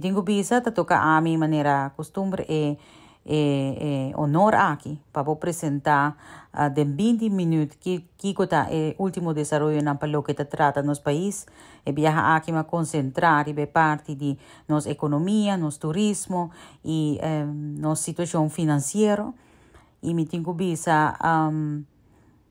Tengo bisa te toca a mi manera costumbre e honor aquí para presentar uh, ah, de 20 minutos que es el último desarrollo en lo que te trata nuestro país e viaja aquí a concentrar y be parte de nos economía, nos turismo y em, nos situación financiera y me tengo visa um,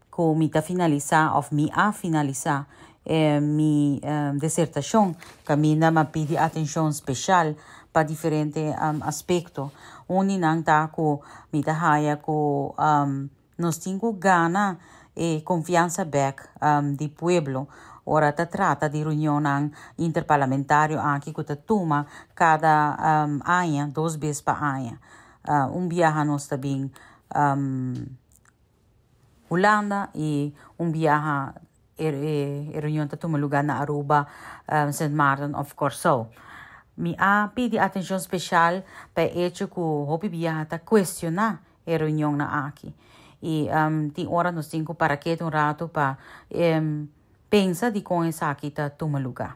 como mi finalizar mi a finalizar eh, mi eh, disertación kamina mapidi atensyon spesyal pa diferente um, aspekto. Uni nang taku mitahaya ko um, nos tingu gana e eh, confianza back um, di pueblo. Ora ta tratta di riunione interparlamentario anche con Tatuma cada um, aia, dos bes pa aia. Uh, un viaja no sta bin um, Olanda e un viaja reunión eh, ta tumulugan na Aruba, um, St. Martin of Corso. Mi a ah, pidi atención special pe hecho ku hopi biata questiona e reunión na aki. I um, ti ora no cinco para que un rato pa um, pensa di con esa aki ta tumuluga.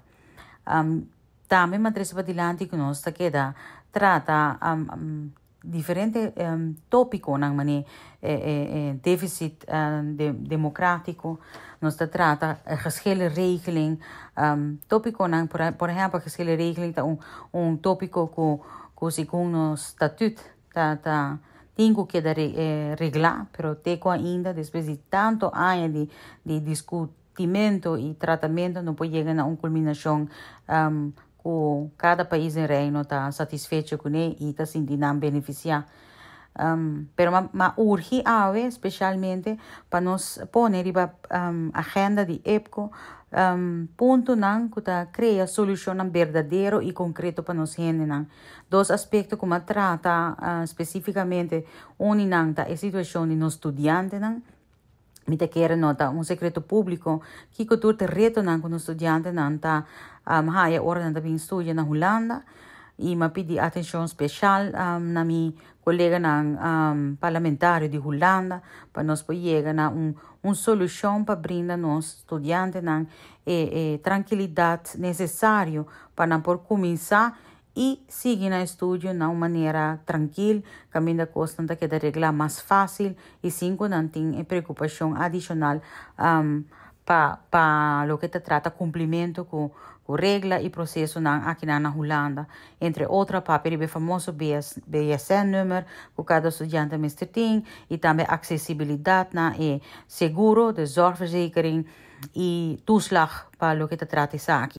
Um, Tame matresa pa dilanti kunos ta queda trata um, um, diferente um, topico ng mani eh, eh, eh deficit uh, de, democratico nos ta trata uh, eh, geschille regeling um, ehm, topico ng por, por exemplo geschille regeling ta un, un topico ku ku segundo statut ta ta tengo che da re, eh, regla però teco ainda después di tanto anni di di discutimento e trattamento non può llegare a una culminazione um, o cada país în reino ta satisfecho cu ne ita sin dinam beneficia. Um, pero ma, ma urgi ave specialmente pa nos pone riba um, agenda di EPCO um, punto nan kuta crea solution nan verdadero y concreto pa nos gente nan. Dos aspecto kuma trata uh, ah, specificamente uni nan ta e situazione non studiante nan mitä kerronoo, ähm, että ähm, ähm, un secreto público, kiko turte retonan kun estudiante nanta um, haja ordanta bin studia na Holanda, e ma pedi atenção especial um, na mi colega na um, parlamentário de Holanda, para nós poder na um, um solução para brinda nos estudantes na eh, tranquilidade necessário para não por começar e siga o estúdio de uma maneira tranquila, también da cosa que de arreglar mais fácil y sin tener preocupação adicional um, para pa lo que te trata cumprimento com con regra e processo na, aqui na, na Holanda. Entre otras, papel bem famoso BS, BSN número que cada estudante mestre tem e também acessibilidade na, e seguro de zorgverzekering e toeslag para o que te trata aqui.